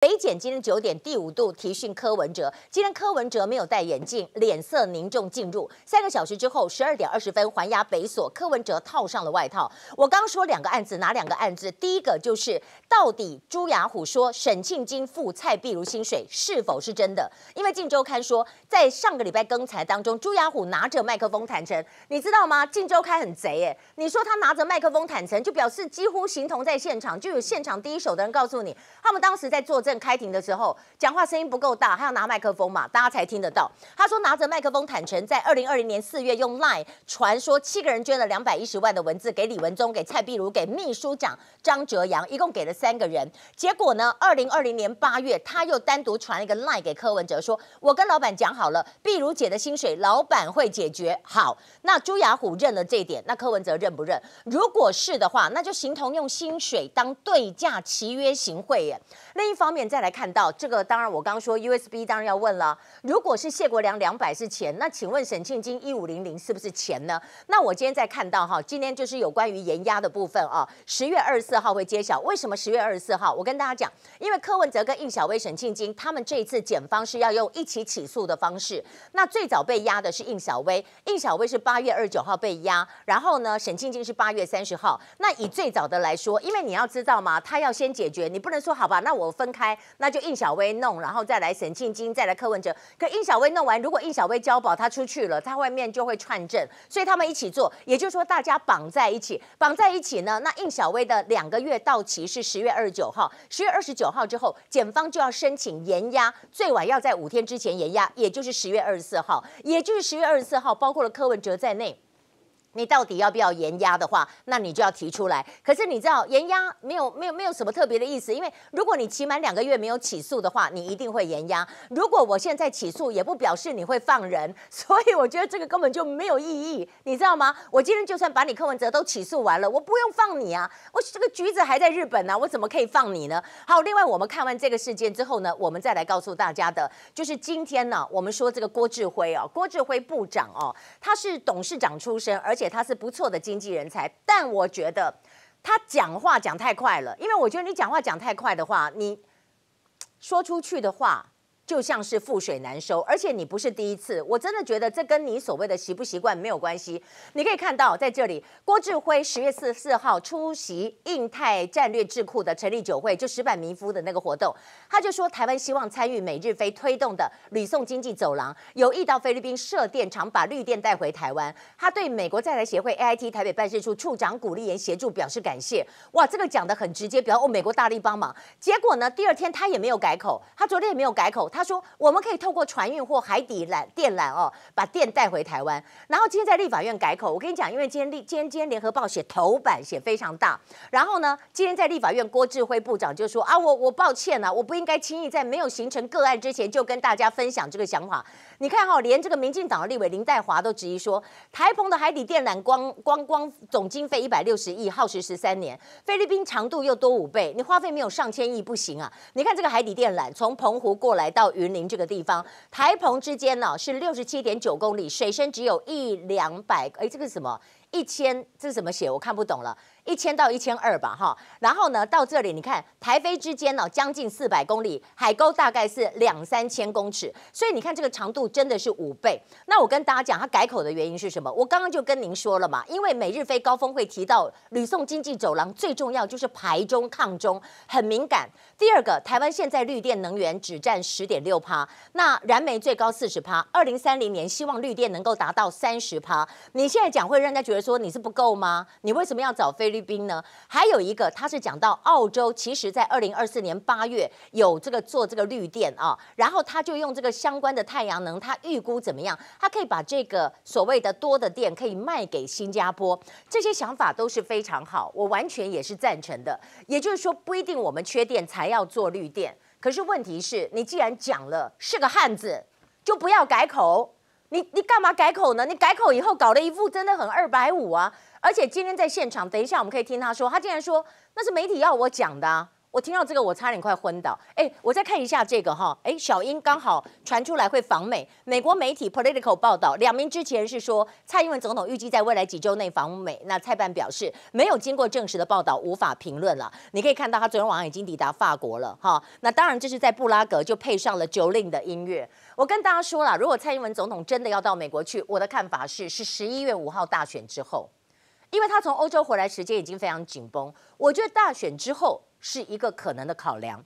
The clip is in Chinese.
北检今天九点第五度提讯柯文哲，今天柯文哲没有戴眼镜，脸色凝重进入。三个小时之后，十二点二十分还押北所，柯文哲套上了外套。我刚说两个案子，哪两个案子？第一个就是到底朱雅虎说沈庆金付蔡碧如薪水是否是真的？因为晋周刊说，在上个礼拜更材当中，朱雅虎拿着麦克风坦诚，你知道吗？晋周刊很贼耶！你说他拿着麦克风坦诚，就表示几乎形同在现场，就有现场第一手的人告诉你，他们当时在做这。开庭的时候，讲话声音不够大，他要拿麦克风嘛，大家才听得到。他说拿着麦克风坦诚，在二零二零年四月用 LINE 传说七个人捐了两百一十万的文字给李文忠、给蔡碧如、给秘书长张哲阳，一共给了三个人。结果呢，二零二零年八月他又单独传了一个 LINE 给柯文哲，说我跟老板讲好了，碧如姐的薪水老板会解决。好，那朱雅虎认了这一点，那柯文哲认不认？如果是的话，那就形同用薪水当对价契约行贿耶。另一方面。现在来看到这个，当然我刚说 USB，当然要问了。如果是谢国良两百是钱，那请问沈庆金一五零零是不是钱呢？那我今天在看到哈，今天就是有关于延压的部分啊。十月二十四号会揭晓为什么十月二十四号。我跟大家讲，因为柯文哲跟应小薇、沈庆金他们这一次检方是要用一起起诉的方式。那最早被压的是应小薇，应小薇是八月二十九号被压，然后呢，沈庆金是八月三十号。那以最早的来说，因为你要知道嘛，他要先解决，你不能说好吧，那我分开。那就应小薇弄，然后再来沈庆金，再来柯文哲。可应小薇弄完，如果应小薇交保，他出去了，他外面就会串证，所以他们一起做，也就是说大家绑在一起，绑在一起呢。那应小薇的两个月到期是十月二十九号，十月二十九号之后，检方就要申请延押，最晚要在五天之前延押，也就是十月二十四号，也就是十月二十四号，包括了柯文哲在内。你到底要不要延押的话，那你就要提出来。可是你知道延押没有没有没有什么特别的意思，因为如果你期满两个月没有起诉的话，你一定会延押。如果我现在起诉，也不表示你会放人。所以我觉得这个根本就没有意义，你知道吗？我今天就算把你柯文哲都起诉完了，我不用放你啊！我这个橘子还在日本呢，我怎么可以放你呢？好，另外我们看完这个事件之后呢，我们再来告诉大家的，就是今天呢，我们说这个郭志辉哦，郭志辉部长哦，他是董事长出身，而且。且他是不错的经济人才，但我觉得他讲话讲太快了，因为我觉得你讲话讲太快的话，你说出去的话。就像是覆水难收，而且你不是第一次，我真的觉得这跟你所谓的习不习惯没有关系。你可以看到在这里，郭志辉十月四四号出席印太战略智库的成立酒会，就石板民夫的那个活动，他就说台湾希望参与美日非推动的吕宋经济走廊，有意到菲律宾设电厂，把绿电带回台湾。他对美国在台协会 A I T 台北办事处处长古立言协助表示感谢。哇，这个讲的很直接，比方哦，美国大力帮忙，结果呢，第二天他也没有改口，他昨天也没有改口，他。他说：“我们可以透过船运或海底缆电缆哦，把电带回台湾。然后今天在立法院改口。我跟你讲，因为今天立今天今天联合报写头版，写非常大。然后呢，今天在立法院，郭智辉部长就说：‘啊，我我抱歉啊，我不应该轻易在没有形成个案之前就跟大家分享这个想法。’你看哈，连这个民进党的立委林黛华都质疑说，台澎的海底电缆光光光总经费一百六十亿，耗时十三年，菲律宾长度又多五倍，你花费没有上千亿不行啊！你看这个海底电缆从澎湖过来到。”云林这个地方，台澎之间呢是六十七点九公里，水深只有一两百。哎，这个是什么？一千这是怎么写？我看不懂了。一千到一千二吧，哈。然后呢，到这里你看，台飞之间哦，将近四百公里，海沟大概是两三千公尺，所以你看这个长度真的是五倍。那我跟大家讲，它改口的原因是什么？我刚刚就跟您说了嘛，因为每日飞高峰会提到吕宋经济走廊最重要就是排中抗中，很敏感。第二个，台湾现在绿电能源只占十点六趴，那燃煤最高四十趴，二零三零年希望绿电能够达到三十趴。你现在讲会让人家觉得。说你是不够吗？你为什么要找菲律宾呢？还有一个，他是讲到澳洲，其实在二零二四年八月有这个做这个绿电啊，然后他就用这个相关的太阳能，他预估怎么样？他可以把这个所谓的多的电可以卖给新加坡，这些想法都是非常好，我完全也是赞成的。也就是说，不一定我们缺电才要做绿电，可是问题是，你既然讲了是个汉子，就不要改口。你你干嘛改口呢？你改口以后搞了一副真的很二百五啊！而且今天在现场，等一下我们可以听他说，他竟然说那是媒体要我讲的。我听到这个，我差点快昏倒。哎，我再看一下这个哈，哎，小英刚好传出来会访美。美国媒体 Political 报道，两名之前是说蔡英文总统预计在未来几周内访美。那蔡办表示，没有经过证实的报道无法评论了。你可以看到他昨天晚上已经抵达法国了哈。那当然，这是在布拉格就配上了 i 令的音乐。我跟大家说了，如果蔡英文总统真的要到美国去，我的看法是是十一月五号大选之后，因为他从欧洲回来时间已经非常紧绷，我觉得大选之后。是一个可能的考量。